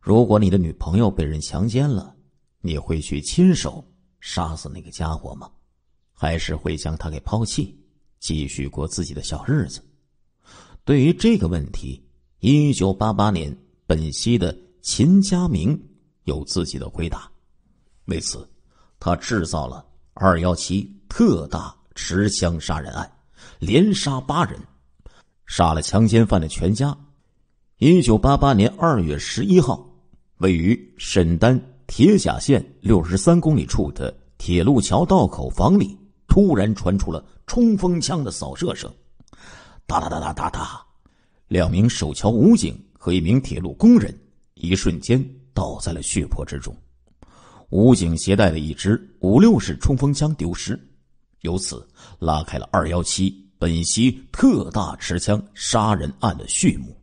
如果你的女朋友被人强奸了，你会去亲手杀死那个家伙吗？还是会将他给抛弃，继续过自己的小日子？对于这个问题，一九八八年本溪的秦家明有自己的回答。为此，他制造了二幺七特大持枪杀人案，连杀八人，杀了强奸犯的全家。一九八八年二月十一号。位于沈丹铁甲线六十三公里处的铁路桥道口房里，突然传出了冲锋枪的扫射声，哒哒哒哒哒哒，两名守桥武警和一名铁路工人，一瞬间倒在了血泊之中。武警携带的一支五六式冲锋枪丢失，由此拉开了“二幺七本溪特大持枪杀人案”的序幕。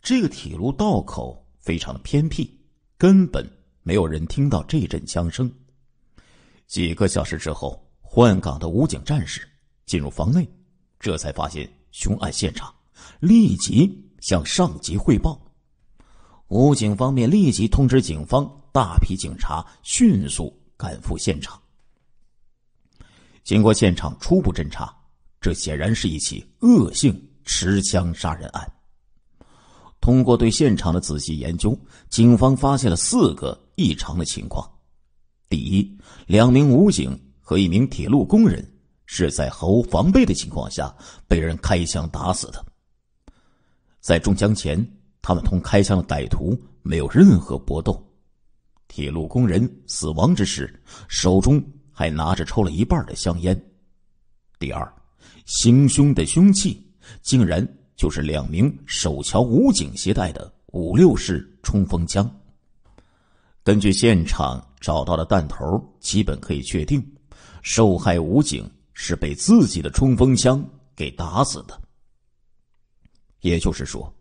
这个铁路道口。非常的偏僻，根本没有人听到这阵枪声。几个小时之后，换岗的武警战士进入房内，这才发现凶案现场，立即向上级汇报。武警方面立即通知警方，大批警察迅速赶赴现场。经过现场初步侦查，这显然是一起恶性持枪杀人案。通过对现场的仔细研究，警方发现了四个异常的情况：第一，两名武警和一名铁路工人是在毫无防备的情况下被人开枪打死的；在中枪前，他们同开枪的歹徒没有任何搏斗。铁路工人死亡之时，手中还拿着抽了一半的香烟。第二，行凶的凶器竟然……就是两名手桥武警携带的五六式冲锋枪。根据现场找到的弹头，基本可以确定，受害武警是被自己的冲锋枪给打死的。也就是说，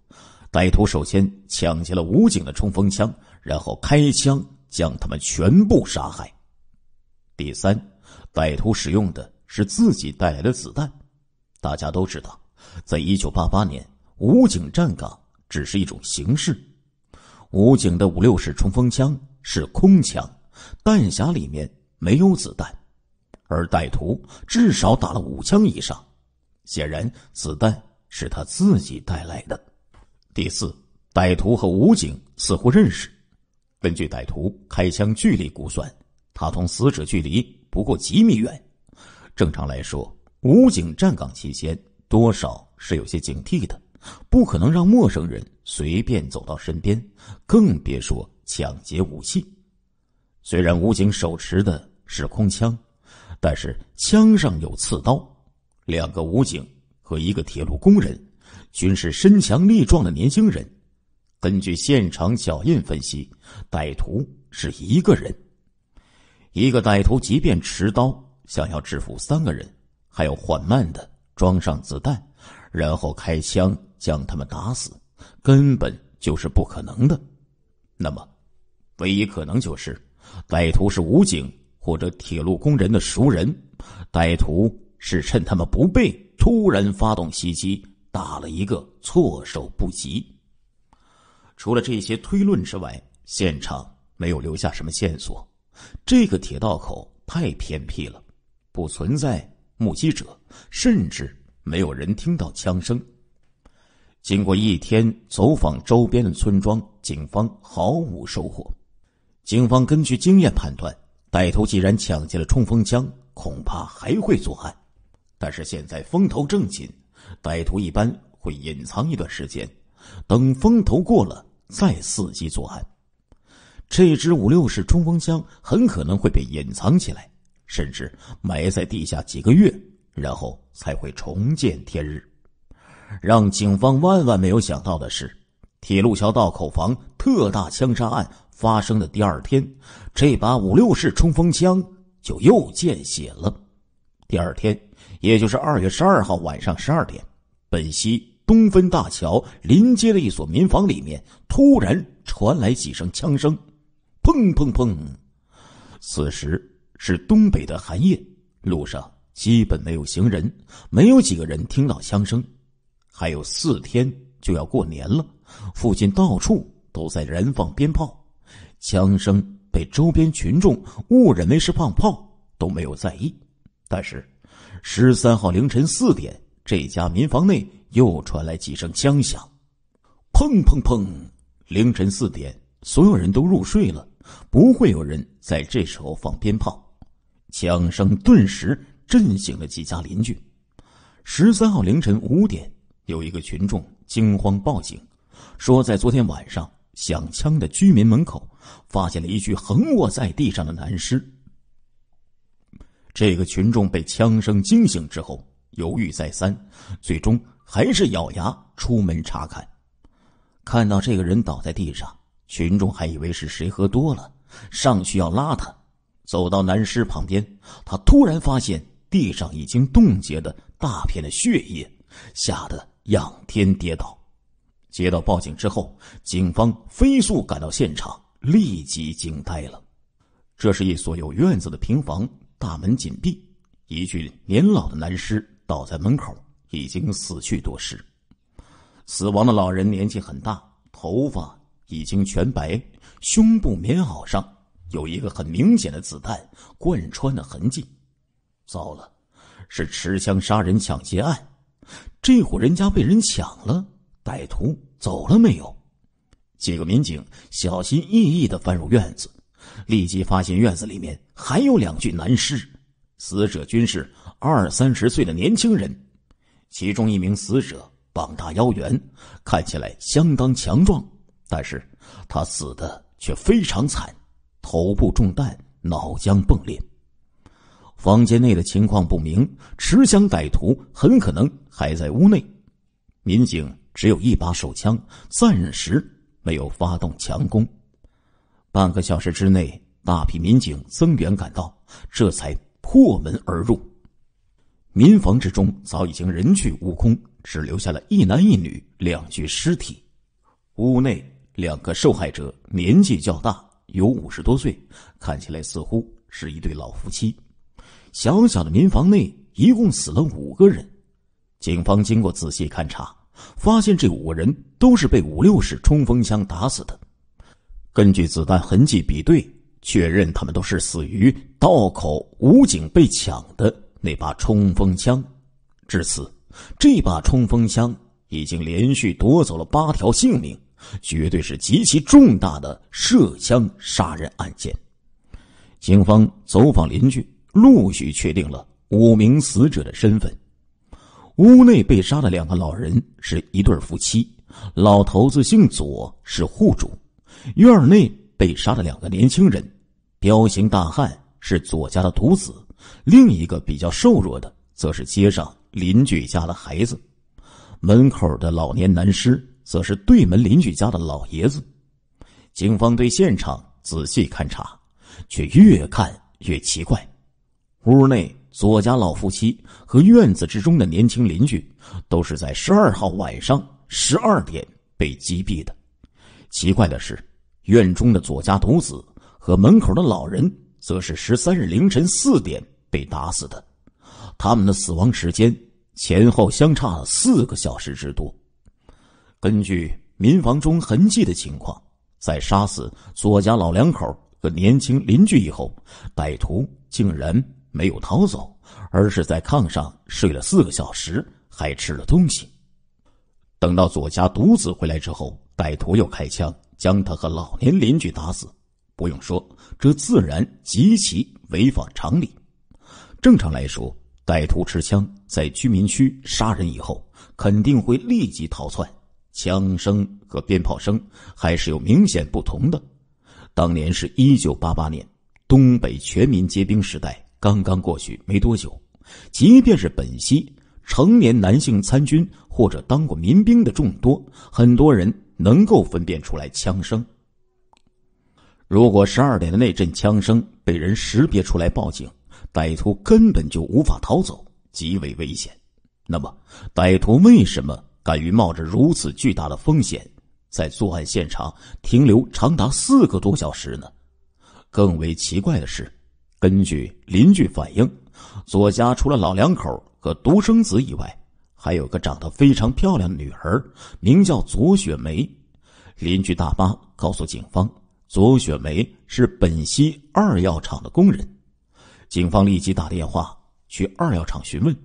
歹徒首先抢劫了武警的冲锋枪，然后开枪将他们全部杀害。第三，歹徒使用的是自己带来的子弹，大家都知道。在一九八八年，武警站岗只是一种形式。武警的五六式冲锋枪是空枪，弹匣里面没有子弹，而歹徒至少打了五枪以上，显然子弹是他自己带来的。第四，歹徒和武警似乎认识。根据歹徒开枪距离估算，他同死者距离不过几米远。正常来说，武警站岗期间。多少是有些警惕的，不可能让陌生人随便走到身边，更别说抢劫武器。虽然武警手持的是空枪，但是枪上有刺刀。两个武警和一个铁路工人，均是身强力壮的年轻人。根据现场脚印分析，歹徒是一个人。一个歹徒即便持刀，想要制服三个人，还要缓慢的。装上子弹，然后开枪将他们打死，根本就是不可能的。那么，唯一可能就是，歹徒是武警或者铁路工人的熟人，歹徒是趁他们不备，突然发动袭击，打了一个措手不及。除了这些推论之外，现场没有留下什么线索。这个铁道口太偏僻了，不存在。目击者甚至没有人听到枪声。经过一天走访周边的村庄，警方毫无收获。警方根据经验判断，歹徒既然抢劫了冲锋枪，恐怕还会作案。但是现在风头正紧，歹徒一般会隐藏一段时间，等风头过了再伺机作案。这支五六式冲锋枪很可能会被隐藏起来。甚至埋在地下几个月，然后才会重见天日。让警方万万没有想到的是，铁路桥道口房特大枪杀案发生的第二天，这把五六式冲锋枪就又见血了。第二天，也就是二月十二号晚上十二点，本溪东分大桥临街的一所民房里面，突然传来几声枪声：砰砰砰。此时。是东北的寒夜，路上基本没有行人，没有几个人听到枪声。还有四天就要过年了，附近到处都在燃放鞭炮，枪声被周边群众误认为是放炮，都没有在意。但是，十三号凌晨四点，这家民房内又传来几声枪响，砰砰砰！凌晨四点，所有人都入睡了，不会有人在这时候放鞭炮。枪声顿时震醒了几家邻居。十三号凌晨五点，有一个群众惊慌报警，说在昨天晚上响枪的居民门口，发现了一具横卧在地上的男尸。这个群众被枪声惊醒之后，犹豫再三，最终还是咬牙出门查看。看到这个人倒在地上，群众还以为是谁喝多了，上去要拉他。走到男尸旁边，他突然发现地上已经冻结的大片的血液，吓得仰天跌倒。接到报警之后，警方飞速赶到现场，立即惊呆了。这是一所有院子的平房，大门紧闭，一具年老的男尸倒在门口，已经死去多时。死亡的老人年纪很大，头发已经全白，胸部棉袄上。有一个很明显的子弹贯穿的痕迹，糟了，是持枪杀人抢劫案，这户人家被人抢了，歹徒走了没有？几个民警小心翼翼的翻入院子，立即发现院子里面还有两具男尸，死者均是二三十岁的年轻人，其中一名死者膀大腰圆，看起来相当强壮，但是他死的却非常惨。头部中弹，脑浆迸裂。房间内的情况不明，持枪歹徒很可能还在屋内。民警只有一把手枪，暂时没有发动强攻。半个小时之内，大批民警增援赶到，这才破门而入。民房之中早已经人去屋空，只留下了一男一女两具尸体。屋内两个受害者年纪较大。有五十多岁，看起来似乎是一对老夫妻。小小的民房内一共死了五个人。警方经过仔细勘查，发现这五个人都是被五六式冲锋枪打死的。根据子弹痕迹比对，确认他们都是死于道口武警被抢的那把冲锋枪。至此，这把冲锋枪已经连续夺走了八条性命。绝对是极其重大的涉枪杀人案件。警方走访邻居，陆续确定了五名死者的身份。屋内被杀的两个老人是一对夫妻，老头子姓左，是户主。院内被杀的两个年轻人，彪形大汉是左家的独子，另一个比较瘦弱的则是街上邻居家的孩子。门口的老年男尸。则是对门邻居家的老爷子。警方对现场仔细勘察，却越看越奇怪。屋内左家老夫妻和院子之中的年轻邻居都是在十二号晚上十二点被击毙的。奇怪的是，院中的左家独子和门口的老人则是十三日凌晨四点被打死的。他们的死亡时间前后相差了四个小时之多。根据民房中痕迹的情况，在杀死左家老两口和年轻邻居以后，歹徒竟然没有逃走，而是在炕上睡了四个小时，还吃了东西。等到左家独子回来之后，歹徒又开枪将他和老年邻居打死。不用说，这自然极其违反常理。正常来说，歹徒持枪在居民区杀人以后，肯定会立即逃窜。枪声和鞭炮声还是有明显不同的。当年是一九八八年，东北全民皆兵时代刚刚过去没多久，即便是本溪成年男性参军或者当过民兵的众多，很多人能够分辨出来枪声。如果十二点的那阵枪声被人识别出来报警，歹徒根本就无法逃走，极为危险。那么，歹徒为什么？敢于冒着如此巨大的风险，在作案现场停留长达四个多小时呢？更为奇怪的是，根据邻居反映，左家除了老两口和独生子以外，还有个长得非常漂亮的女儿，名叫左雪梅。邻居大妈告诉警方，左雪梅是本溪二药厂的工人。警方立即打电话去二药厂询问。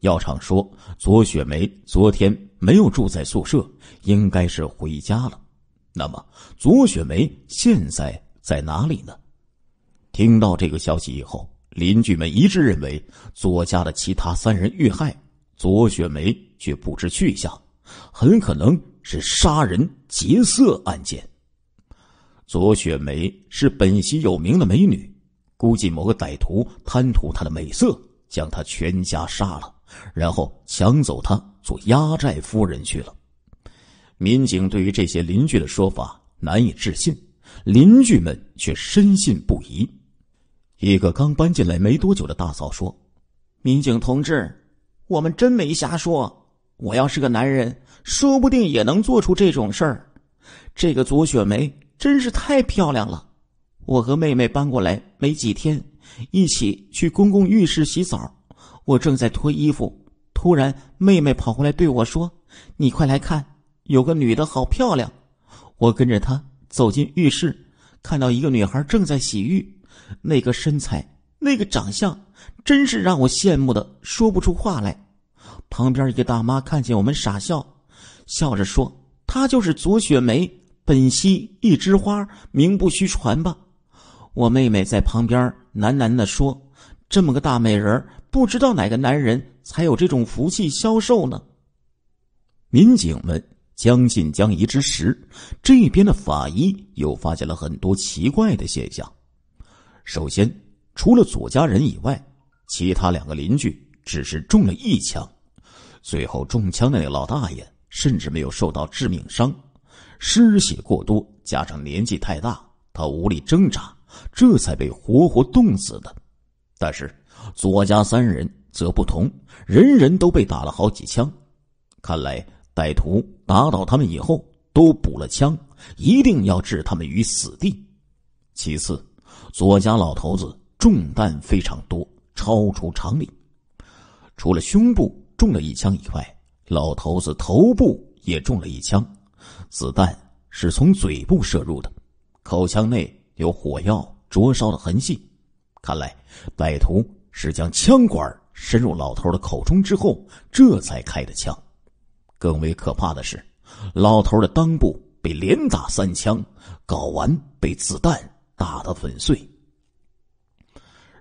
药厂说：“左雪梅昨天没有住在宿舍，应该是回家了。那么，左雪梅现在在哪里呢？”听到这个消息以后，邻居们一致认为左家的其他三人遇害，左雪梅却不知去向，很可能是杀人劫色案件。左雪梅是本溪有名的美女，估计某个歹徒贪图她的美色，将她全家杀了。然后抢走他做压寨夫人去了。民警对于这些邻居的说法难以置信，邻居们却深信不疑。一个刚搬进来没多久的大嫂说：“民警同志，我们真没瞎说。我要是个男人，说不定也能做出这种事儿。这个左雪梅真是太漂亮了。我和妹妹搬过来没几天，一起去公共浴室洗澡。”我正在脱衣服，突然妹妹跑过来对我说：“你快来看，有个女的好漂亮！”我跟着她走进浴室，看到一个女孩正在洗浴，那个身材，那个长相，真是让我羡慕的说不出话来。旁边一个大妈看见我们傻笑，笑着说：“她就是左雪梅，本溪一枝花，名不虚传吧？”我妹妹在旁边喃喃的说。这么个大美人不知道哪个男人才有这种福气消受呢？民警们将信将疑之时，这边的法医又发现了很多奇怪的现象。首先，除了左家人以外，其他两个邻居只是中了一枪。最后中枪的那个老大爷甚至没有受到致命伤，失血过多加上年纪太大，他无力挣扎，这才被活活冻死的。但是，左家三人则不同，人人都被打了好几枪。看来歹徒打倒他们以后都补了枪，一定要置他们于死地。其次，左家老头子中弹非常多，超出常理。除了胸部中了一枪以外，老头子头部也中了一枪，子弹是从嘴部射入的，口腔内有火药灼烧的痕迹。看来，歹徒是将枪管伸入老头的口中之后，这才开的枪。更为可怕的是，老头的裆部被连打三枪，睾丸被子弹打得粉碎。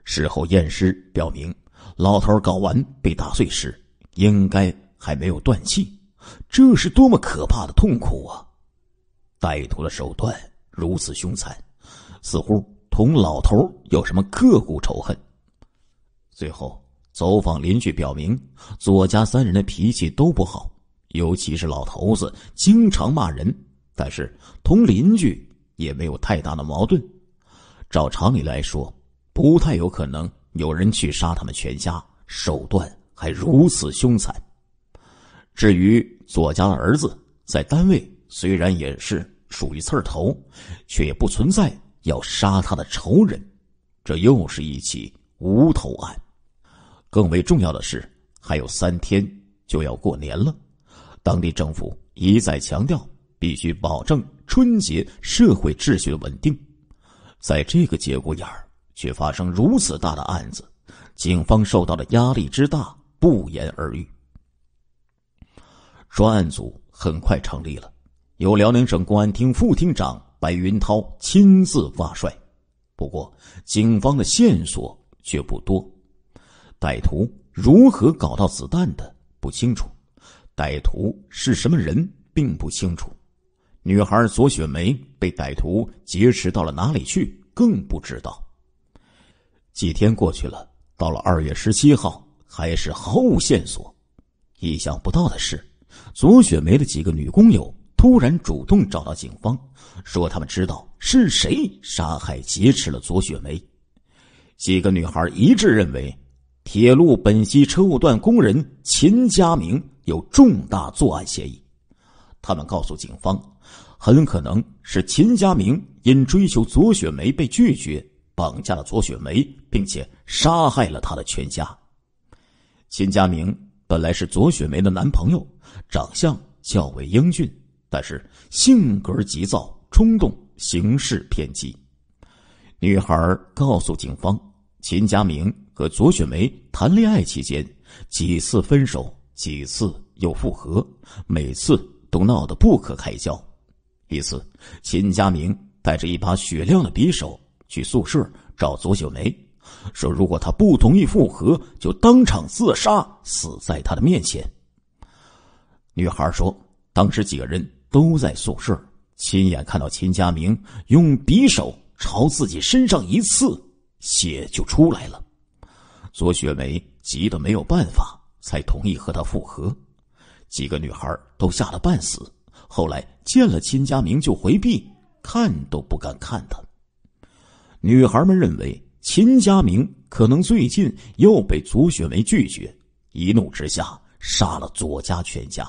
事后验尸表明，老头睾丸被打碎时，应该还没有断气。这是多么可怕的痛苦啊！歹徒的手段如此凶残，似乎……同老头有什么刻骨仇恨？最后走访邻居，表明左家三人的脾气都不好，尤其是老头子经常骂人。但是同邻居也没有太大的矛盾。照常理来说，不太有可能有人去杀他们全家，手段还如此凶残。至于左家的儿子，在单位虽然也是属于刺儿头，却也不存在。要杀他的仇人，这又是一起无头案。更为重要的是，还有三天就要过年了，当地政府一再强调必须保证春节社会秩序的稳定。在这个节骨眼儿，却发生如此大的案子，警方受到的压力之大不言而喻。专案组很快成立了，由辽宁省公安厅副厅长。白云涛亲自挂帅，不过警方的线索却不多。歹徒如何搞到子弹的不清楚，歹徒是什么人并不清楚，女孩左雪梅被歹徒劫持到了哪里去更不知道。几天过去了，到了二月十七号，还是毫无线索。意想不到的是，左雪梅的几个女工友。突然主动找到警方，说他们知道是谁杀害劫持了左雪梅。几个女孩一致认为，铁路本溪车务段工人秦家明有重大作案嫌疑。他们告诉警方，很可能是秦家明因追求左雪梅被拒绝，绑架了左雪梅，并且杀害了他的全家。秦家明本来是左雪梅的男朋友，长相较为英俊。但是性格急躁、冲动、行事偏激。女孩告诉警方，秦佳明和左雪梅谈恋爱期间，几次分手，几次又复合，每次都闹得不可开交。一次，秦佳明带着一把雪亮的匕首去宿舍找左雪梅，说如果她不同意复合，就当场自杀，死在她的面前。女孩说，当时几个人。都在宿舍，亲眼看到秦家明用匕首朝自己身上一刺，血就出来了。左雪梅急得没有办法，才同意和他复合。几个女孩都吓得半死，后来见了秦家明就回避，看都不敢看他。女孩们认为秦家明可能最近又被左雪梅拒绝，一怒之下杀了左家全家。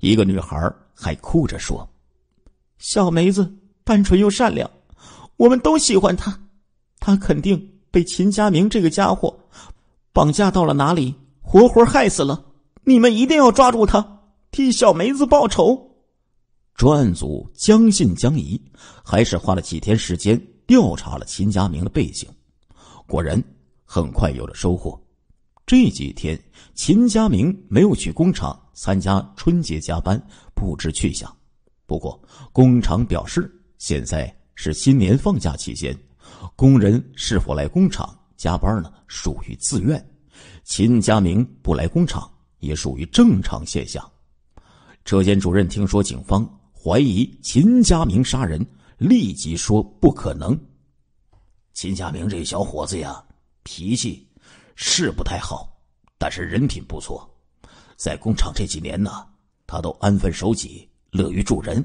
一个女孩还哭着说：“小梅子单纯又善良，我们都喜欢她。她肯定被秦家明这个家伙绑架到了哪里，活活害死了。你们一定要抓住他，替小梅子报仇。”专案组将信将疑，还是花了几天时间调查了秦家明的背景，果然很快有了收获。这几天，秦家明没有去工厂。参加春节加班不知去向，不过工厂表示现在是新年放假期间，工人是否来工厂加班呢？属于自愿，秦家明不来工厂也属于正常现象。车间主任听说警方怀疑秦家明杀人，立即说不可能。秦家明这小伙子呀，脾气是不太好，但是人品不错。在工厂这几年呢，他都安分守己、乐于助人，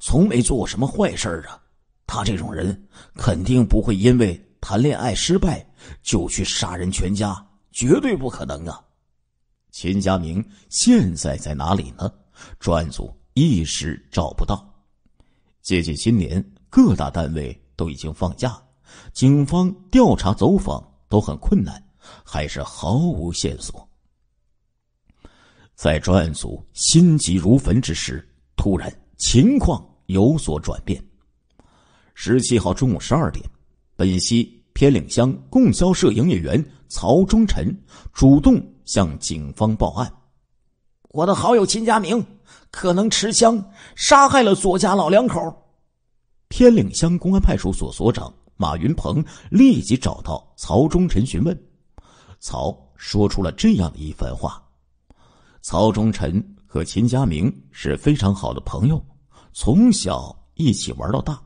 从没做过什么坏事啊。他这种人肯定不会因为谈恋爱失败就去杀人全家，绝对不可能啊。秦家明现在在哪里呢？专案组一时找不到。接近新年，各大单位都已经放假，警方调查走访都很困难，还是毫无线索。在专案组心急如焚之时，突然情况有所转变。十七号中午十二点，本溪偏岭乡供销社营业员曹忠臣主动向警方报案：“我的好友秦家明可能持枪杀害了左家老两口。”偏岭乡公安派出所所长马云鹏立即找到曹忠臣询问，曹说出了这样的一番话。曹忠臣和秦家明是非常好的朋友，从小一起玩到大。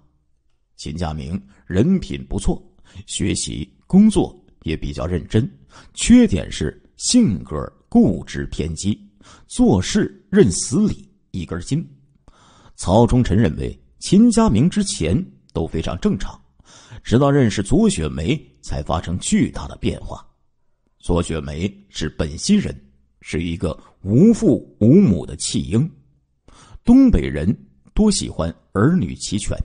秦家明人品不错，学习工作也比较认真，缺点是性格固执偏激，做事认死理一根筋。曹忠臣认为秦家明之前都非常正常，直到认识左雪梅才发生巨大的变化。左雪梅是本溪人，是一个。无父无母的弃婴，东北人多喜欢儿女齐全。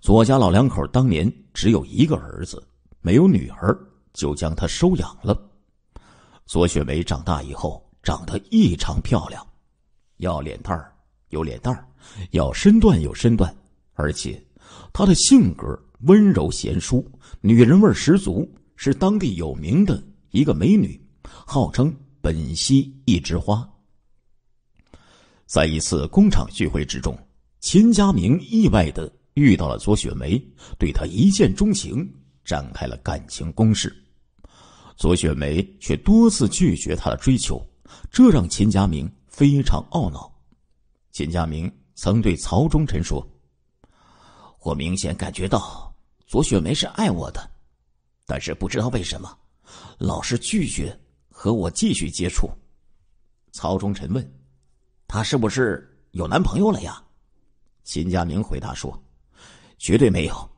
左家老两口当年只有一个儿子，没有女儿，就将他收养了。左雪梅长大以后长得异常漂亮，要脸蛋儿有脸蛋儿，要身段有身段，而且她的性格温柔贤淑，女人味十足，是当地有名的一个美女，号称。本溪一枝花，在一次工厂聚会之中，秦家明意外的遇到了左雪梅，对她一见钟情，展开了感情攻势。左雪梅却多次拒绝他的追求，这让秦家明非常懊恼。秦家明曾对曹忠臣说：“我明显感觉到左雪梅是爱我的，但是不知道为什么，老是拒绝。”和我继续接触，曹忠臣问：“她是不是有男朋友了呀？”秦家明回答说：“绝对没有。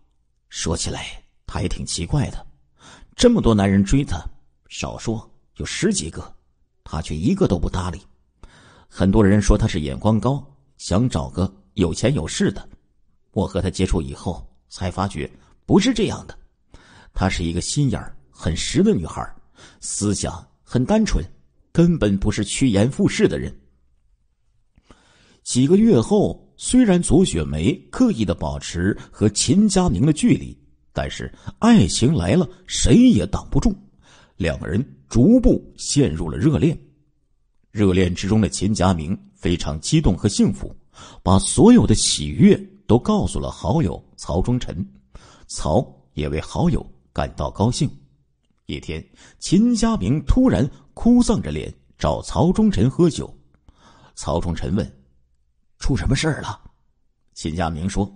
说起来，她也挺奇怪的，这么多男人追她，少说有十几个，她却一个都不搭理。很多人说她是眼光高，想找个有钱有势的。我和她接触以后，才发觉不是这样的。她是一个心眼很实的女孩，思想……”很单纯，根本不是趋炎附势的人。几个月后，虽然左雪梅刻意的保持和秦佳明的距离，但是爱情来了，谁也挡不住。两个人逐步陷入了热恋。热恋之中的秦佳明非常激动和幸福，把所有的喜悦都告诉了好友曹忠臣。曹也为好友感到高兴。一天，秦家明突然哭丧着脸找曹忠臣喝酒。曹忠臣问：“出什么事儿了？”秦家明说：“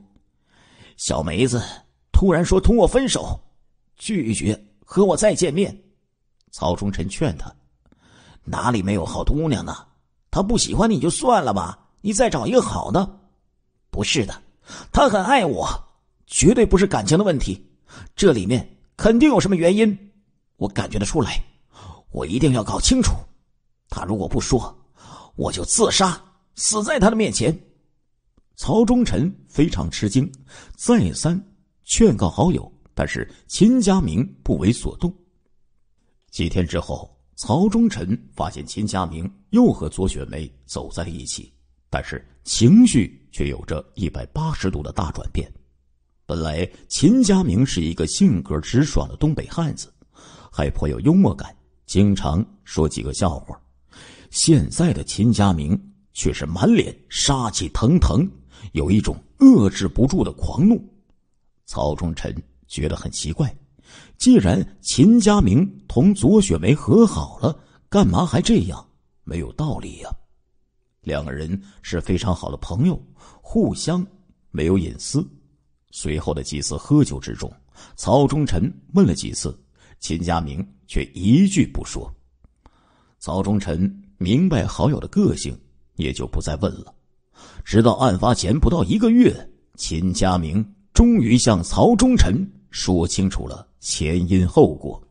小梅子突然说同我分手，拒绝和我再见面。”曹忠臣劝他：“哪里没有好姑娘呢？她不喜欢你就算了吧，你再找一个好的。”“不是的，她很爱我，绝对不是感情的问题，这里面肯定有什么原因。”我感觉得出来，我一定要搞清楚。他如果不说，我就自杀，死在他的面前。曹忠臣非常吃惊，再三劝告好友，但是秦家明不为所动。几天之后，曹忠臣发现秦家明又和左雪梅走在一起，但是情绪却有着一百八十度的大转变。本来秦家明是一个性格直爽的东北汉子。还颇有幽默感，经常说几个笑话。现在的秦家明却是满脸杀气腾腾，有一种遏制不住的狂怒。曹忠臣觉得很奇怪：既然秦家明同左雪梅和好了，干嘛还这样？没有道理呀！两个人是非常好的朋友，互相没有隐私。随后的几次喝酒之中，曹忠臣问了几次。秦家明却一句不说，曹忠臣明白好友的个性，也就不再问了。直到案发前不到一个月，秦家明终于向曹忠臣说清楚了前因后果。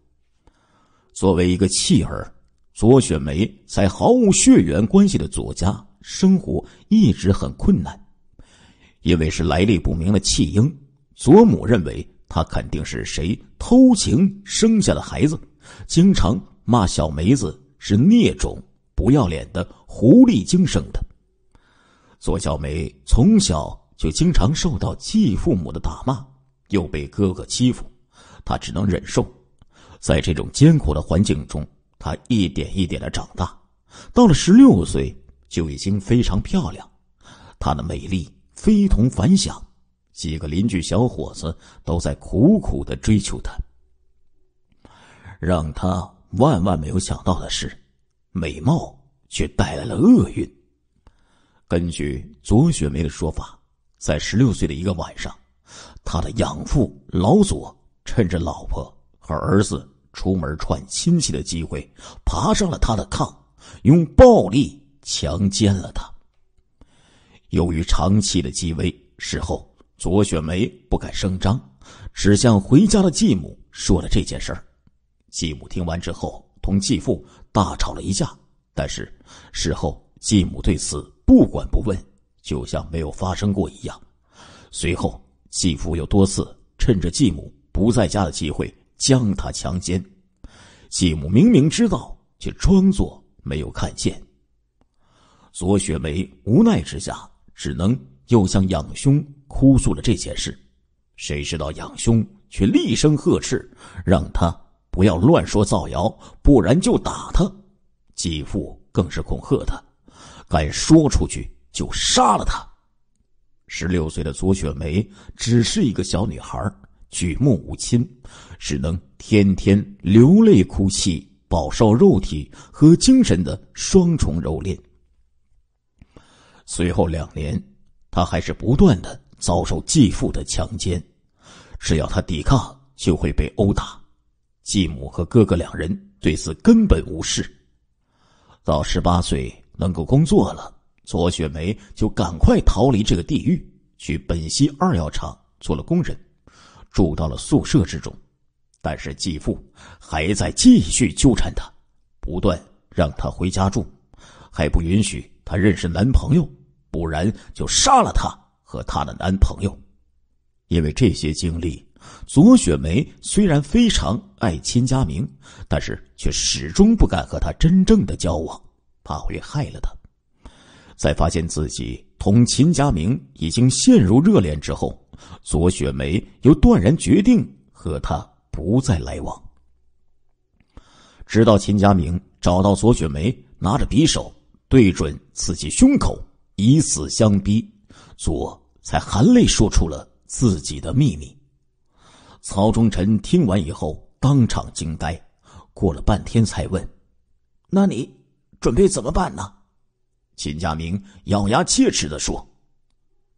作为一个弃儿，左雪梅在毫无血缘关系的左家生活一直很困难，因为是来历不明的弃婴，左母认为。他肯定是谁偷情生下的孩子，经常骂小梅子是孽种、不要脸的狐狸精生的。左小梅从小就经常受到继父母的打骂，又被哥哥欺负，她只能忍受。在这种艰苦的环境中，她一点一点的长大，到了十六岁就已经非常漂亮，她的美丽非同凡响。几个邻居小伙子都在苦苦的追求她，让她万万没有想到的是，美貌却带来了厄运。根据左雪梅的说法，在十六岁的一个晚上，她的养父老左趁着老婆和儿子出门串亲戚的机会，爬上了她的炕，用暴力强奸了她。由于长期的积威，事后。左雪梅不敢声张，只向回家的继母说了这件事儿。继母听完之后，同继父大吵了一架。但是事后，继母对此不管不问，就像没有发生过一样。随后，继父又多次趁着继母不在家的机会将她强奸。继母明明知道，却装作没有看见。左雪梅无奈之下，只能。又向养兄哭诉了这件事，谁知道养兄却厉声呵斥，让他不要乱说造谣，不然就打他。继父更是恐吓他，敢说出去就杀了他。十六岁的左雪梅只是一个小女孩，举目无亲，只能天天流泪哭泣，饱受肉体和精神的双重蹂躏。随后两年。他还是不断的遭受继父的强奸，只要他抵抗，就会被殴打。继母和哥哥两人对此根本无视。到十八岁能够工作了，左雪梅就赶快逃离这个地狱，去本溪二药厂做了工人，住到了宿舍之中。但是继父还在继续纠缠她，不断让她回家住，还不允许她认识男朋友。不然就杀了她和她的男朋友。因为这些经历，左雪梅虽然非常爱秦佳明，但是却始终不敢和他真正的交往，怕会害了他。在发现自己同秦佳明已经陷入热恋之后，左雪梅又断然决定和他不再来往。直到秦佳明找到左雪梅，拿着匕首对准自己胸口。以死相逼，左才含泪说出了自己的秘密。曹忠臣听完以后，当场惊呆，过了半天才问：“那你准备怎么办呢？”秦家明咬牙切齿的说：“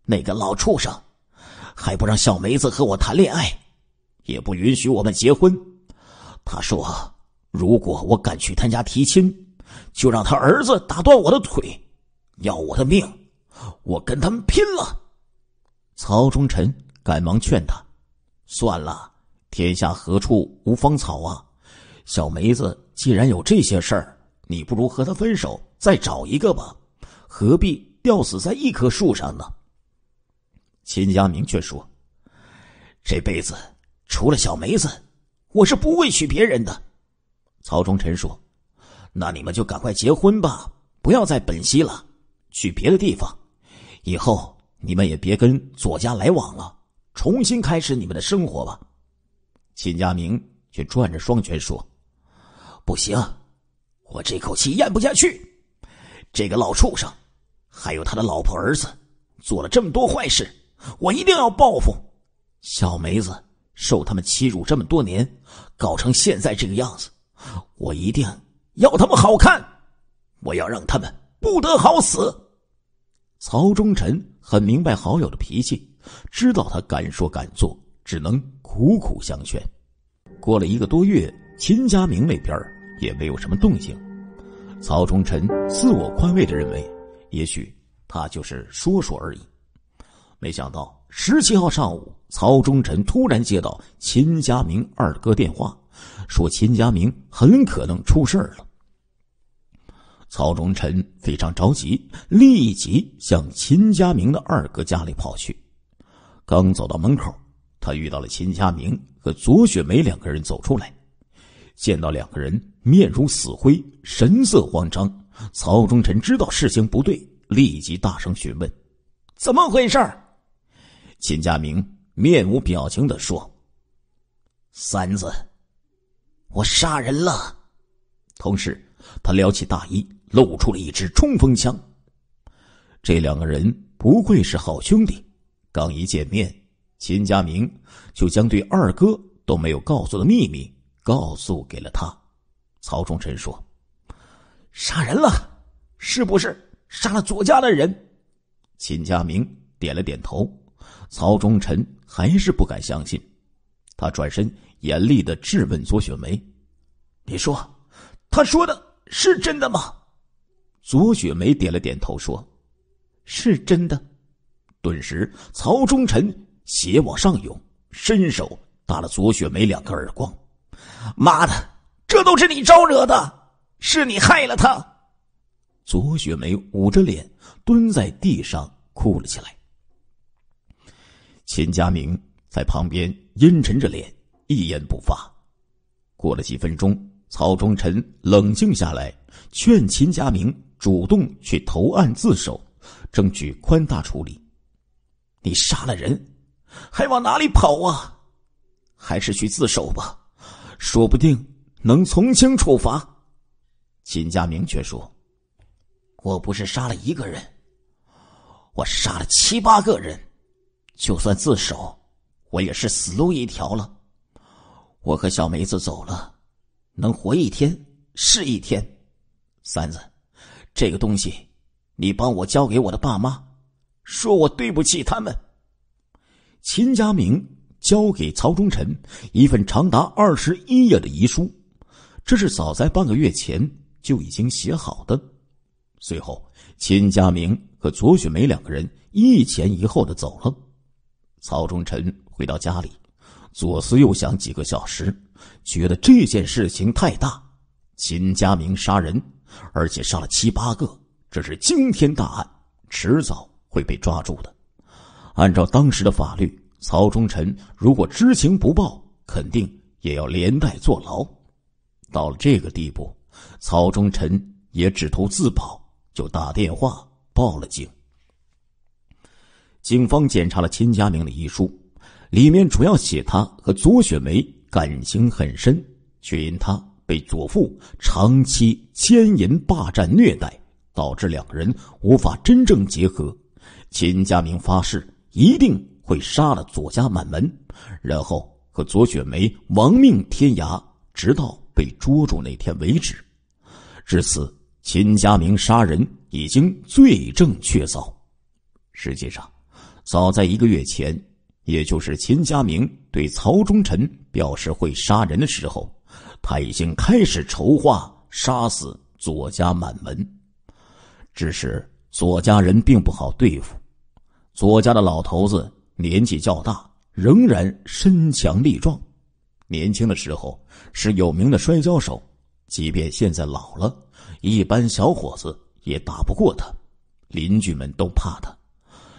那个老畜生，还不让小梅子和我谈恋爱，也不允许我们结婚。他说，如果我敢去他家提亲，就让他儿子打断我的腿。”要我的命，我跟他们拼了！曹忠臣赶忙劝他：“算了，天下何处无芳草啊！小梅子既然有这些事儿，你不如和他分手，再找一个吧，何必吊死在一棵树上呢？”秦家明却说：“这辈子除了小梅子，我是不会娶别人的。”曹忠臣说：“那你们就赶快结婚吧，不要再本息了。”去别的地方，以后你们也别跟左家来往了，重新开始你们的生活吧。秦家明却攥着双拳说：“不行，我这口气咽不下去。这个老畜生，还有他的老婆儿子，做了这么多坏事，我一定要报复。小梅子受他们欺辱这么多年，搞成现在这个样子，我一定要他们好看，我要让他们不得好死。”曹忠臣很明白好友的脾气，知道他敢说敢做，只能苦苦相劝。过了一个多月，秦家明那边也没有什么动静。曹忠臣自我宽慰的认为，也许他就是说说而已。没想到十七号上午，曹忠臣突然接到秦家明二哥电话，说秦家明很可能出事了。曹忠臣非常着急，立即向秦家明的二哥家里跑去。刚走到门口，他遇到了秦家明和左雪梅两个人走出来。见到两个人面如死灰，神色慌张，曹忠臣知道事情不对，立即大声询问：“怎么回事？”秦家明面无表情地说：“三子，我杀人了。”同时，他撩起大衣。露出了一支冲锋枪。这两个人不愧是好兄弟，刚一见面，秦家明就将对二哥都没有告诉的秘密告诉给了他。曹忠臣说：“杀人了，是不是杀了左家的人？”秦家明点了点头。曹忠臣还是不敢相信，他转身严厉的质问左雪梅：“你说，他说的是真的吗？”左雪梅点了点头，说：“是真的。”顿时，曹忠臣血往上涌，伸手打了左雪梅两个耳光。“妈的，这都是你招惹的，是你害了他！”左雪梅捂着脸，蹲在地上哭了起来。秦家明在旁边阴沉着脸，一言不发。过了几分钟，曹忠臣冷静下来，劝秦家明。主动去投案自首，争取宽大处理。你杀了人，还往哪里跑啊？还是去自首吧，说不定能从轻处罚。秦家明却说：“我不是杀了一个人，我杀了七八个人，就算自首，我也是死路一条了。我和小梅子走了，能活一天是一天，三子。”这个东西，你帮我交给我的爸妈，说我对不起他们。秦家明交给曹忠臣一份长达二十一页的遗书，这是早在半个月前就已经写好的。随后，秦家明和左雪梅两个人一前一后的走了。曹忠臣回到家里，左思右想几个小时，觉得这件事情太大，秦家明杀人。而且杀了七八个，这是惊天大案，迟早会被抓住的。按照当时的法律，曹忠臣如果知情不报，肯定也要连带坐牢。到了这个地步，曹忠臣也只图自保，就打电话报了警。警方检查了秦家明的遗书，里面主要写他和左雪梅感情很深，却因他。被左父长期奸淫霸占虐待，导致两人无法真正结合。秦家明发誓一定会杀了左家满门，然后和左雪梅亡命天涯，直到被捉住那天为止。至此，秦家明杀人已经罪证确凿。实际上，早在一个月前，也就是秦家明对曹忠臣表示会杀人的时候。他已经开始筹划杀死左家满门，只是左家人并不好对付。左家的老头子年纪较大，仍然身强力壮，年轻的时候是有名的摔跤手，即便现在老了，一般小伙子也打不过他，邻居们都怕他。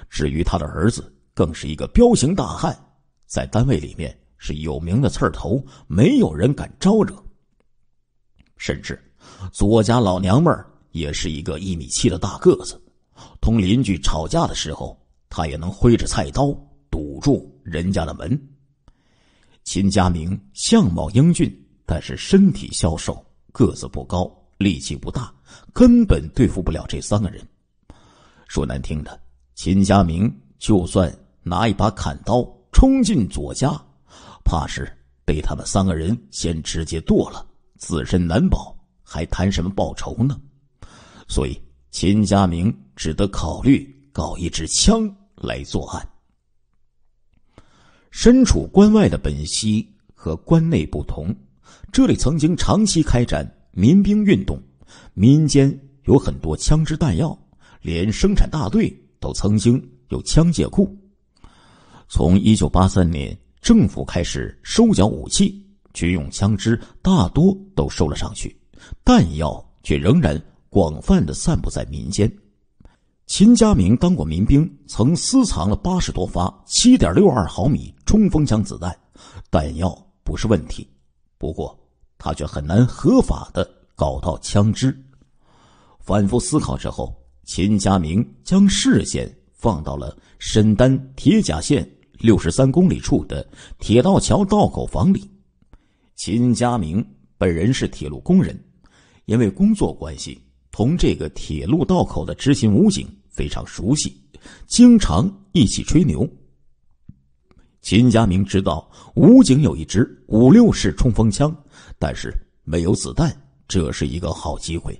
至于他的儿子，更是一个彪形大汉，在单位里面。是有名的刺儿头，没有人敢招惹。甚至左家老娘们儿也是一个一米七的大个子，同邻居吵架的时候，他也能挥着菜刀堵住人家的门。秦家明相貌英俊，但是身体消瘦，个子不高，力气不大，根本对付不了这三个人。说难听的，秦家明就算拿一把砍刀冲进左家。怕是被他们三个人先直接剁了，自身难保，还谈什么报仇呢？所以秦家明只得考虑搞一支枪来作案。身处关外的本溪和关内不同，这里曾经长期开展民兵运动，民间有很多枪支弹药，连生产大队都曾经有枪械库。从一九八三年。政府开始收缴武器，军用枪支大多都收了上去，弹药却仍然广泛的散布在民间。秦家明当过民兵，曾私藏了八十多发七点六二毫米冲锋枪子弹，弹药不是问题，不过他却很难合法的搞到枪支。反复思考之后，秦家明将视线放到了沈丹铁甲线。六十三公里处的铁道桥道口房里，秦家明本人是铁路工人，因为工作关系，同这个铁路道口的执勤武警非常熟悉，经常一起吹牛。秦家明知道武警有一支五六式冲锋枪，但是没有子弹，这是一个好机会。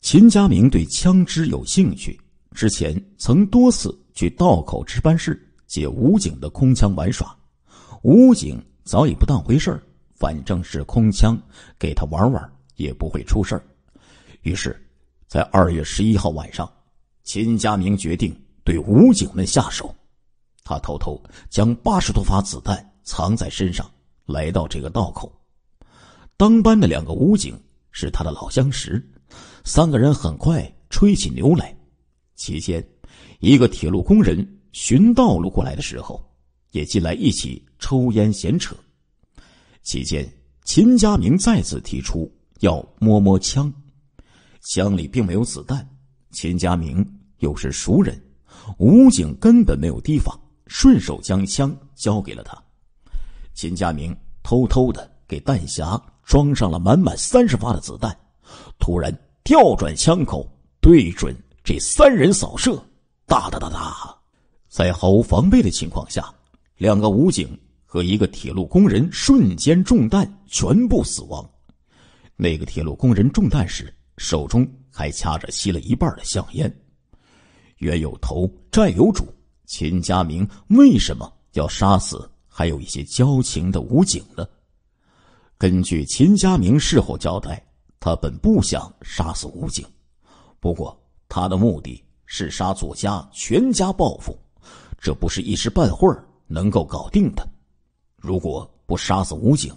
秦家明对枪支有兴趣，之前曾多次去道口值班室。借武警的空枪玩耍，武警早已不当回事儿，反正是空枪，给他玩玩也不会出事儿。于是，在二月十一号晚上，秦家明决定对武警们下手。他偷偷将八十多发子弹藏在身上，来到这个道口。当班的两个武警是他的老相识，三个人很快吹起牛来。期间，一个铁路工人。寻道路过来的时候，也进来一起抽烟闲扯。期间，秦家明再次提出要摸摸枪，枪里并没有子弹。秦家明又是熟人，武警根本没有提防，顺手将枪交给了他。秦家明偷偷的给弹匣装上了满满三十发的子弹，突然调转枪口对准这三人扫射，哒哒哒哒。在毫无防备的情况下，两个武警和一个铁路工人瞬间中弹，全部死亡。那个铁路工人中弹时，手中还掐着吸了一半的香烟。冤有头，债有主。秦家明为什么要杀死还有一些交情的武警呢？根据秦家明事后交代，他本不想杀死武警，不过他的目的是杀左家全家报复。这不是一时半会儿能够搞定的。如果不杀死武警，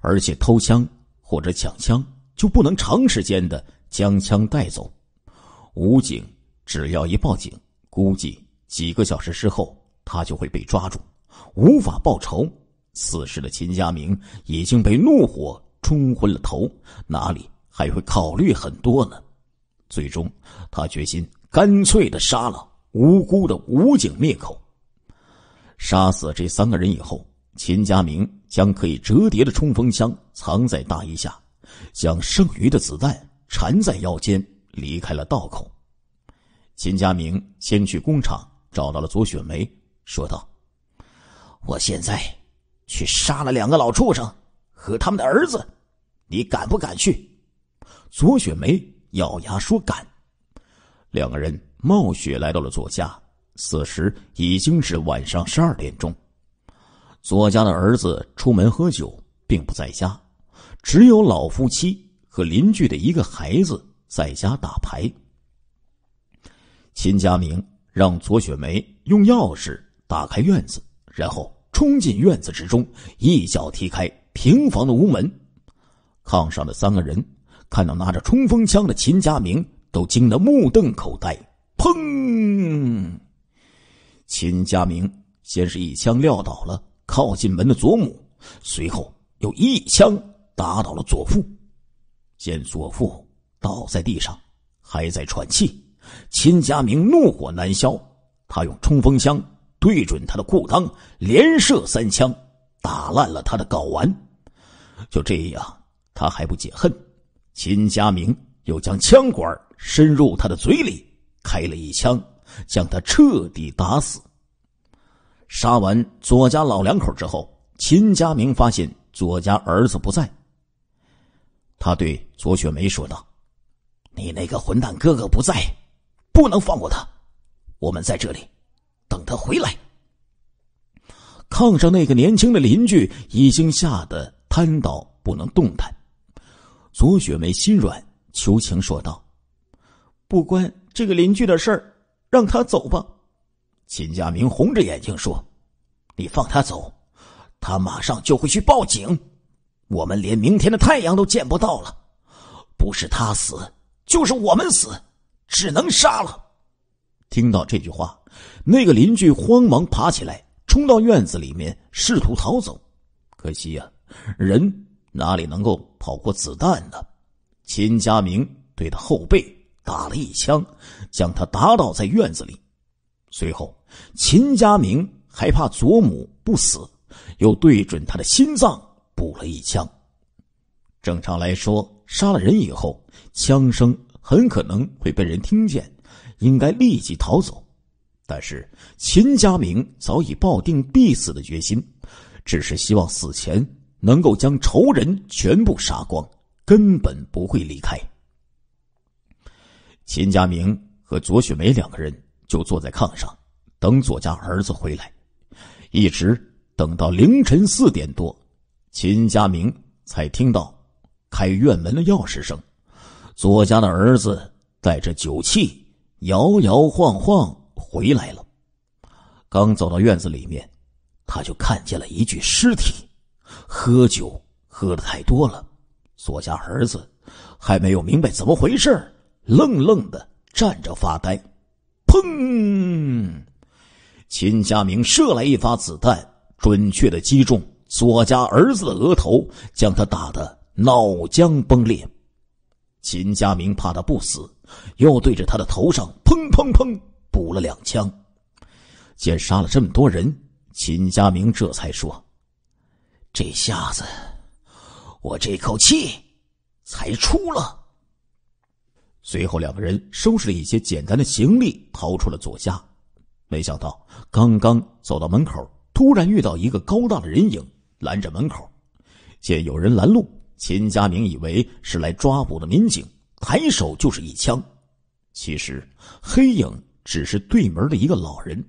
而且偷枪或者抢枪，就不能长时间的将枪带走。武警只要一报警，估计几个小时之后他就会被抓住，无法报仇。此时的秦家明已经被怒火冲昏了头，哪里还会考虑很多呢？最终，他决心干脆的杀了无辜的武警灭口。杀死这三个人以后，秦家明将可以折叠的冲锋枪藏在大衣下，将剩余的子弹缠在腰间，离开了道口。秦家明先去工厂找到了左雪梅，说道：“我现在去杀了两个老畜生和他们的儿子，你敢不敢去？”左雪梅咬牙说：“敢。”两个人冒雪来到了左家。此时已经是晚上十二点钟，左家的儿子出门喝酒，并不在家，只有老夫妻和邻居的一个孩子在家打牌。秦家明让左雪梅用钥匙打开院子，然后冲进院子之中，一脚踢开平房的屋门。炕上的三个人看到拿着冲锋枪的秦家明，都惊得目瞪口呆。砰！秦家明先是一枪撂倒了靠近门的左母，随后又一枪打倒了左父。见左父倒在地上还在喘气，秦家明怒火难消，他用冲锋枪对准他的裤裆连射三枪，打烂了他的睾丸。就这样，他还不解恨，秦家明又将枪管伸入他的嘴里开了一枪。将他彻底打死。杀完左家老两口之后，秦家明发现左家儿子不在。他对左雪梅说道：“你那个混蛋哥哥不在，不能放过他。我们在这里等他回来。”炕上那个年轻的邻居已经吓得瘫倒，不能动弹。左雪梅心软，求情说道：“不关这个邻居的事儿。”让他走吧，秦家明红着眼睛说：“你放他走，他马上就会去报警，我们连明天的太阳都见不到了。不是他死，就是我们死，只能杀了。”听到这句话，那个邻居慌忙爬起来，冲到院子里面试图逃走，可惜呀，人哪里能够跑过子弹呢？秦家明对他后背。打了一枪，将他打倒在院子里。随后，秦家明还怕左母不死，又对准他的心脏补了一枪。正常来说，杀了人以后，枪声很可能会被人听见，应该立即逃走。但是，秦家明早已抱定必死的决心，只是希望死前能够将仇人全部杀光，根本不会离开。秦家明和左雪梅两个人就坐在炕上，等左家儿子回来，一直等到凌晨四点多，秦家明才听到开院门的钥匙声。左家的儿子带着酒气，摇摇晃晃回来了。刚走到院子里面，他就看见了一具尸体。喝酒喝的太多了，左家儿子还没有明白怎么回事儿。愣愣的站着发呆，砰！秦家明射来一发子弹，准确的击中左家儿子的额头，将他打得脑浆崩裂。秦家明怕他不死，又对着他的头上砰砰砰补了两枪。见杀了这么多人，秦家明这才说：“这下子，我这口气才出了。”随后，两个人收拾了一些简单的行李，逃出了左家。没想到，刚刚走到门口，突然遇到一个高大的人影拦着门口。见有人拦路，秦家明以为是来抓捕的民警，抬手就是一枪。其实，黑影只是对门的一个老人。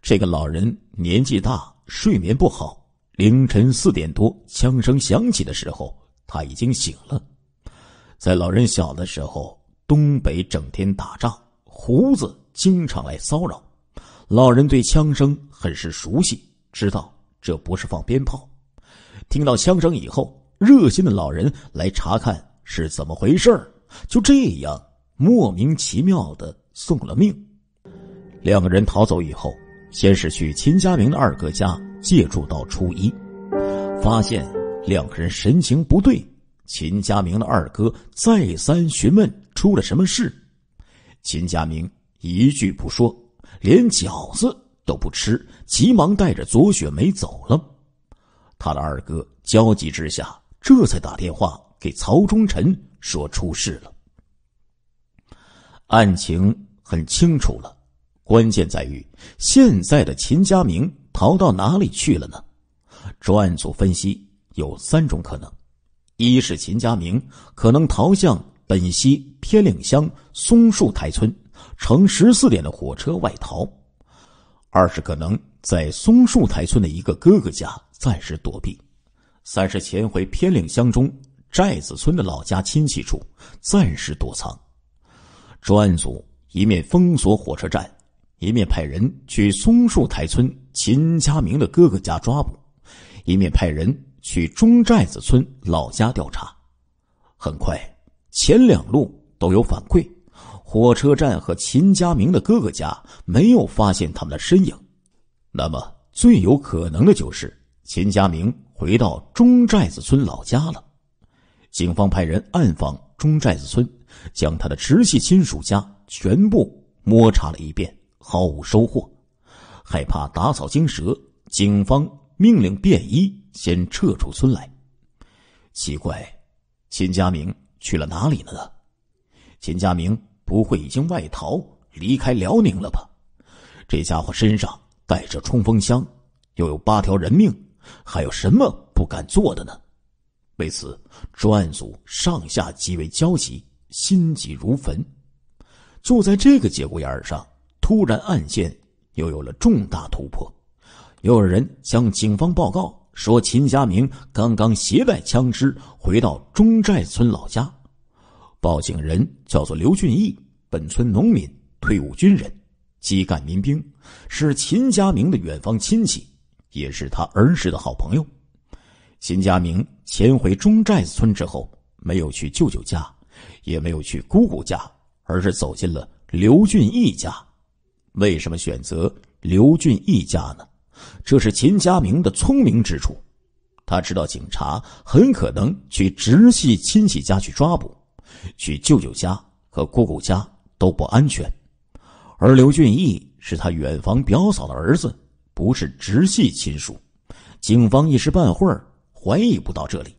这个老人年纪大，睡眠不好，凌晨四点多枪声响起的时候，他已经醒了。在老人小的时候，东北整天打仗，胡子经常来骚扰。老人对枪声很是熟悉，知道这不是放鞭炮。听到枪声以后，热心的老人来查看是怎么回事就这样莫名其妙的送了命。两个人逃走以后，先是去秦家明的二哥家借住到初一，发现两个人神情不对。秦家明的二哥再三询问出了什么事，秦家明一句不说，连饺子都不吃，急忙带着左雪梅走了。他的二哥焦急之下，这才打电话给曹忠臣，说出事了。案情很清楚了，关键在于现在的秦家明逃到哪里去了呢？专案组分析有三种可能。一是秦家明可能逃向本溪偏岭乡松树台村，乘十四点的火车外逃；二是可能在松树台村的一个哥哥家暂时躲避；三是潜回偏岭乡中寨子村的老家亲戚处暂时躲藏。专案组一面封锁火车站，一面派人去松树台村秦家明的哥哥家抓捕，一面派人。去中寨子村老家调查，很快，前两路都有反馈，火车站和秦家明的哥哥家没有发现他们的身影。那么最有可能的就是秦家明回到中寨子村老家了。警方派人暗访中寨子村，将他的直系亲属家全部摸查了一遍，毫无收获。害怕打草惊蛇，警方命令便衣。先撤出村来。奇怪，秦家明去了哪里了呢？秦家明不会已经外逃离开辽宁了吧？这家伙身上带着冲锋枪，又有八条人命，还有什么不敢做的呢？为此，专案组上下极为焦急，心急如焚。就在这个节骨眼上，突然案件又有了重大突破，又有人向警方报告。说秦家明刚刚携带枪支回到中寨村老家，报警人叫做刘俊义，本村农民、退伍军人、基干民兵，是秦家明的远方亲戚，也是他儿时的好朋友。秦家明潜回中寨村之后，没有去舅舅家，也没有去姑姑家，而是走进了刘俊义家。为什么选择刘俊义家呢？这是秦家明的聪明之处，他知道警察很可能去直系亲戚家去抓捕，去舅舅家和姑姑家都不安全，而刘俊义是他远房表嫂的儿子，不是直系亲属，警方一时半会儿怀疑不到这里，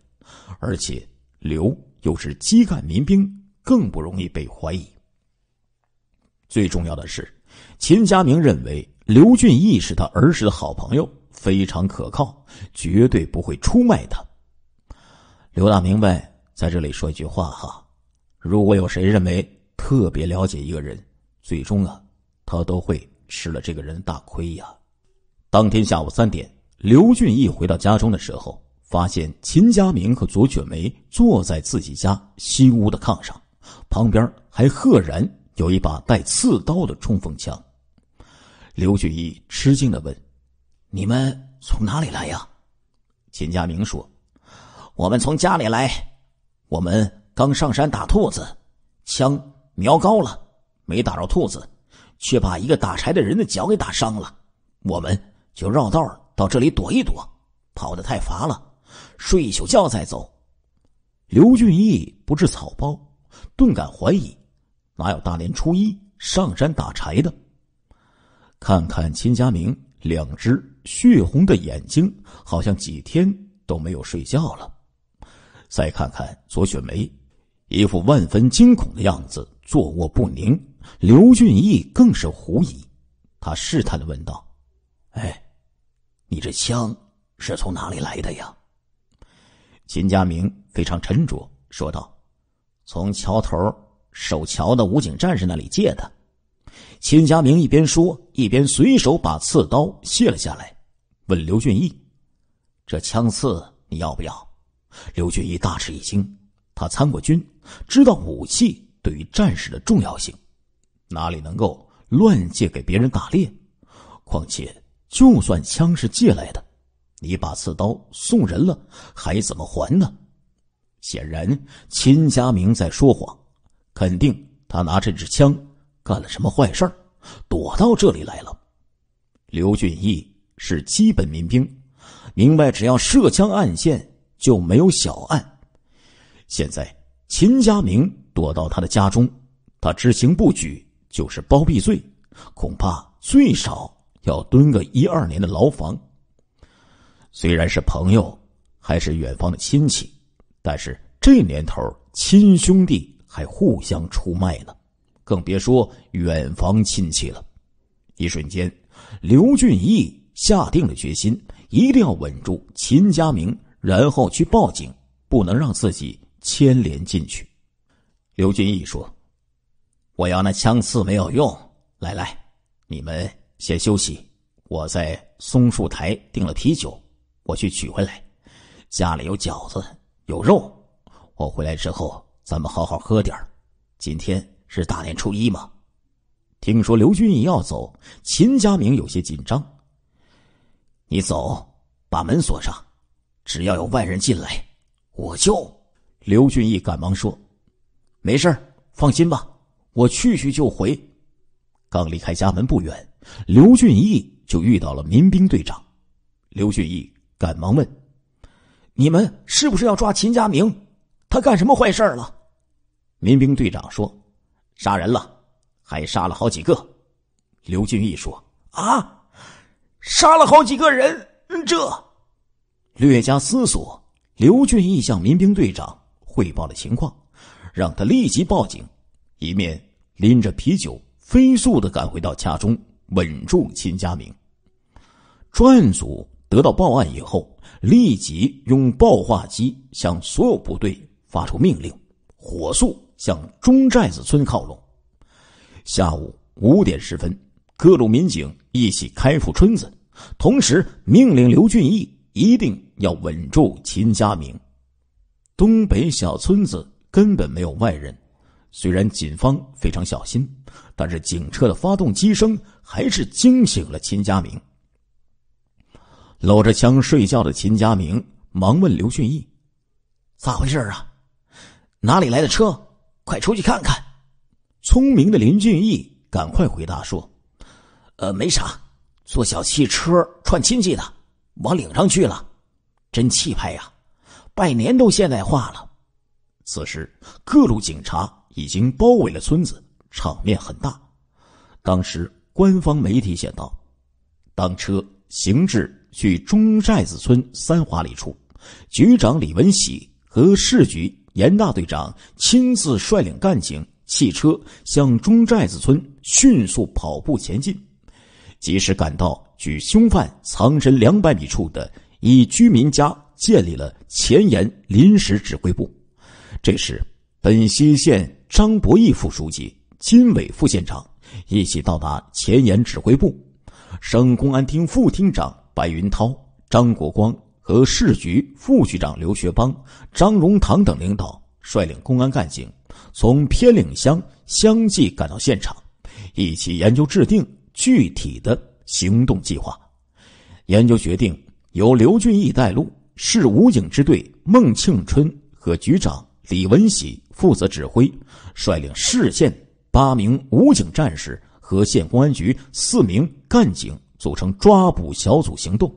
而且刘又是基干民兵，更不容易被怀疑。最重要的是，秦家明认为。刘俊义是他儿时的好朋友，非常可靠，绝对不会出卖他。刘大明白，在这里说一句话哈，如果有谁认为特别了解一个人，最终啊，他都会吃了这个人大亏呀。当天下午三点，刘俊义回到家中的时候，发现秦家明和左雪梅坐在自己家西屋的炕上，旁边还赫然有一把带刺刀的冲锋枪。刘俊义吃惊的问：“你们从哪里来呀？”秦家明说：“我们从家里来，我们刚上山打兔子，枪瞄高了，没打着兔子，却把一个打柴的人的脚给打伤了。我们就绕道到这里躲一躲，跑得太乏了，睡一宿觉再走。”刘俊义不是草包，顿感怀疑：“哪有大年初一上山打柴的？”看看秦家明，两只血红的眼睛，好像几天都没有睡觉了；再看看左雪梅，一副万分惊恐的样子，坐卧不宁。刘俊义更是狐疑，他试探的问道：“哎，你这枪是从哪里来的呀？”秦家明非常沉着，说道：“从桥头守桥的武警战士那里借的。”秦家明一边说，一边随手把刺刀卸了下来，问刘俊义：“这枪刺你要不要？”刘俊义大吃一惊，他参过军，知道武器对于战士的重要性，哪里能够乱借给别人打猎？况且，就算枪是借来的，你把刺刀送人了，还怎么还呢？显然，秦家明在说谎，肯定他拿这支枪。干了什么坏事儿，躲到这里来了？刘俊义是基本民兵，明白只要涉枪暗线就没有小案。现在秦家明躲到他的家中，他知情不举就是包庇罪，恐怕最少要蹲个一二年的牢房。虽然是朋友，还是远方的亲戚，但是这年头亲兄弟还互相出卖呢。更别说远房亲戚了。一瞬间，刘俊义下定了决心，一定要稳住秦家明，然后去报警，不能让自己牵连进去。刘俊义说：“我要那枪刺没有用。来来，你们先休息，我在松树台订了啤酒，我去取回来。家里有饺子，有肉，我回来之后咱们好好喝点今天。”是大年初一吗？听说刘俊义要走，秦家明有些紧张。你走，把门锁上，只要有外人进来，我就……刘俊义赶忙说：“没事放心吧，我去去就回。”刚离开家门不远，刘俊义就遇到了民兵队长。刘俊义赶忙问：“你们是不是要抓秦家明？他干什么坏事了？”民兵队长说。杀人了，还杀了好几个。刘俊义说：“啊，杀了好几个人，这。”略加思索，刘俊义向民兵队长汇报了情况，让他立即报警，一面拎着啤酒飞速的赶回到家中，稳住秦家明。专案组得到报案以后，立即用报话机向所有部队发出命令，火速。向中寨子村靠拢。下午五点十分，各路民警一起开赴村子，同时命令刘俊义一定要稳住秦家明。东北小村子根本没有外人，虽然警方非常小心，但是警车的发动机声还是惊醒了秦家明。搂着枪睡觉的秦家明忙问刘俊义：“咋回事啊？哪里来的车？”快出去看看！聪明的林俊义赶快回答说：“呃，没啥，坐小汽车串亲戚的，往岭上去了，真气派呀！拜年都现代化了。”此时，各路警察已经包围了村子，场面很大。当时官方媒体写道：“当车行至去中寨子村三华里处，局长李文喜和市局。”严大队长亲自率领干警、汽车向中寨子村迅速跑步前进，及时赶到距凶犯藏身两百米处的一居民家，建立了前沿临时指挥部。这时，本溪县张博义副书记、金伟副县长一起到达前沿指挥部，省公安厅副厅长白云涛、张国光。和市局副局长刘学邦、张荣堂等领导率领公安干警，从偏岭乡相继赶到现场，一起研究制定具体的行动计划。研究决定由刘俊义带路，市武警支队孟庆春和局长李文喜负责指挥，率领市县八名武警战士和县公安局四名干警组成抓捕小组行动。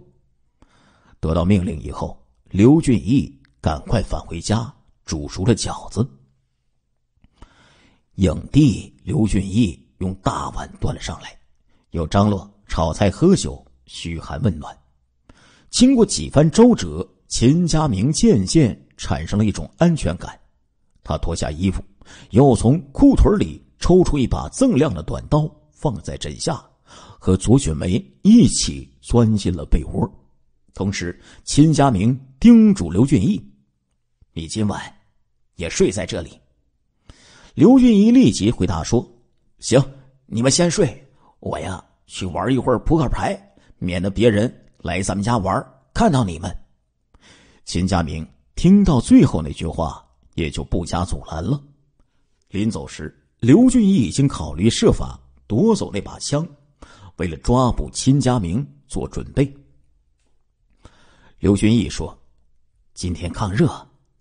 得到命令以后，刘俊义赶快返回家，煮熟了饺子。影帝刘俊义用大碗端了上来，又张罗炒菜、喝酒、嘘寒问暖。经过几番周折，秦家明渐渐产生了一种安全感。他脱下衣服，又从裤腿里抽出一把锃亮的短刀，放在枕下，和左雪梅一起钻进了被窝。同时，秦家明叮嘱刘俊义：“你今晚也睡在这里。”刘俊义立即回答说：“行，你们先睡，我呀去玩一会儿扑克牌，免得别人来咱们家玩看到你们。”秦家明听到最后那句话，也就不加阻拦了。临走时，刘俊义已经考虑设法夺走那把枪，为了抓捕秦家明做准备。刘俊义说：“今天抗热，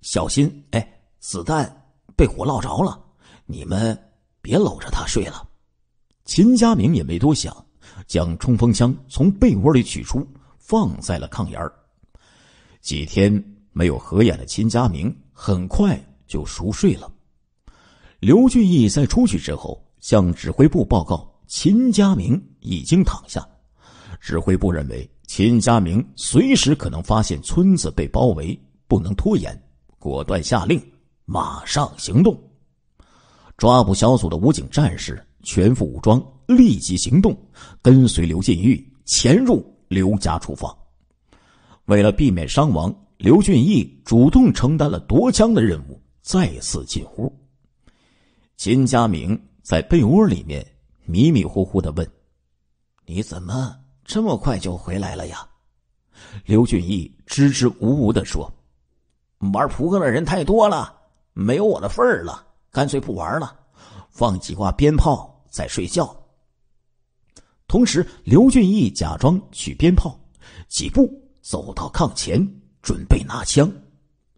小心！哎，子弹被火烙着了，你们别搂着他睡了。”秦家明也没多想，将冲锋枪从被窝里取出，放在了炕沿儿。几天没有合眼的秦家明很快就熟睡了。刘俊义在出去之后，向指挥部报告：“秦家明已经躺下。”指挥部认为。秦家明随时可能发现村子被包围，不能拖延，果断下令马上行动。抓捕小组的武警战士全副武装，立即行动，跟随刘俊玉潜入刘家厨房。为了避免伤亡，刘俊义主动承担了夺枪的任务，再次进屋。秦家明在被窝里面迷迷糊糊的问：“你怎么？”这么快就回来了呀？刘俊义支支吾吾的说：“玩扑克的人太多了，没有我的份儿了，干脆不玩了，放几挂鞭炮再睡觉。”同时，刘俊义假装取鞭炮，几步走到炕前准备拿枪。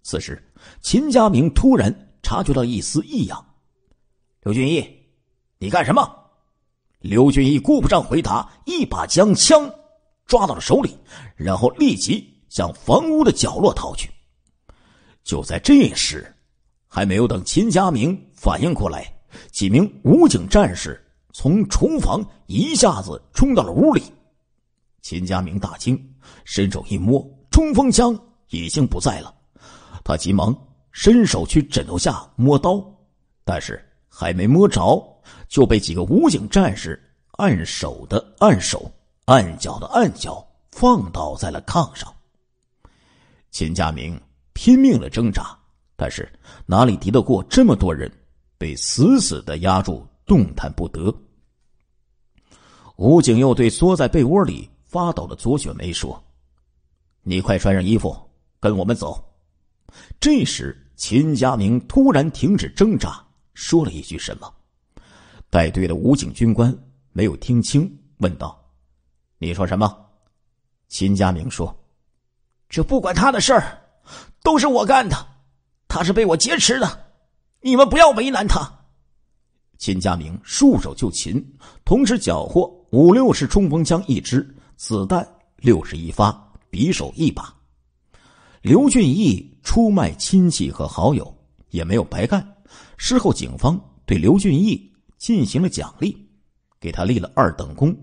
此时，秦家明突然察觉到一丝异样：“刘俊义，你干什么？”刘俊义顾不上回答，一把将枪抓到了手里，然后立即向房屋的角落逃去。就在这时，还没有等秦家明反应过来，几名武警战士从厨房一下子冲到了屋里。秦家明大惊，伸手一摸，冲锋枪已经不在了。他急忙伸手去枕头下摸刀，但是还没摸着。就被几个武警战士按手的按手、按脚的按脚，放倒在了炕上。秦家明拼命的挣扎，但是哪里敌得过这么多人？被死死的压住，动弹不得。武警又对缩在被窝里发抖的左雪梅说：“你快穿上衣服，跟我们走。”这时，秦家明突然停止挣扎，说了一句什么。带队的武警军官没有听清，问道：“你说什么？”秦家明说：“这不管他的事儿，都是我干的。他是被我劫持的，你们不要为难他。”秦家明束手就擒，同时缴获五六式冲锋枪一支，子弹六十一发，匕首一把。刘俊义出卖亲戚和好友，也没有白干。事后，警方对刘俊义。进行了奖励，给他立了二等功，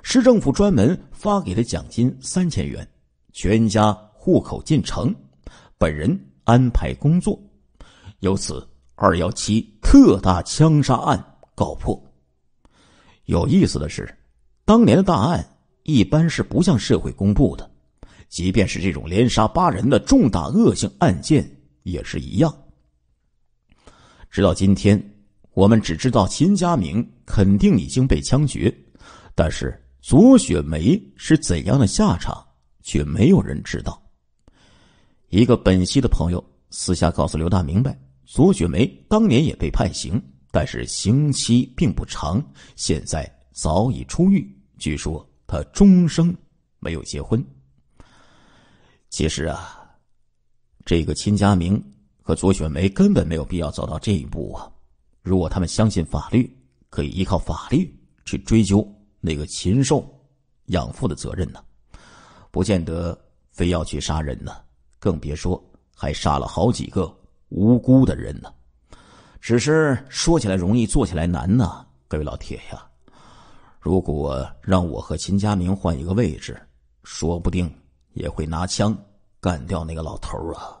市政府专门发给他奖金三千元，全家户口进城，本人安排工作，由此二幺七特大枪杀案告破。有意思的是，当年的大案一般是不向社会公布的，即便是这种连杀八人的重大恶性案件也是一样。直到今天。我们只知道秦家明肯定已经被枪决，但是左雪梅是怎样的下场，却没有人知道。一个本溪的朋友私下告诉刘大明白，左雪梅当年也被判刑，但是刑期并不长，现在早已出狱。据说她终生没有结婚。其实啊，这个秦家明和左雪梅根本没有必要走到这一步啊。如果他们相信法律，可以依靠法律去追究那个禽兽养父的责任呢？不见得非要去杀人呢，更别说还杀了好几个无辜的人呢。只是说起来容易，做起来难呢，各位老铁呀！如果让我和秦家明换一个位置，说不定也会拿枪干掉那个老头啊。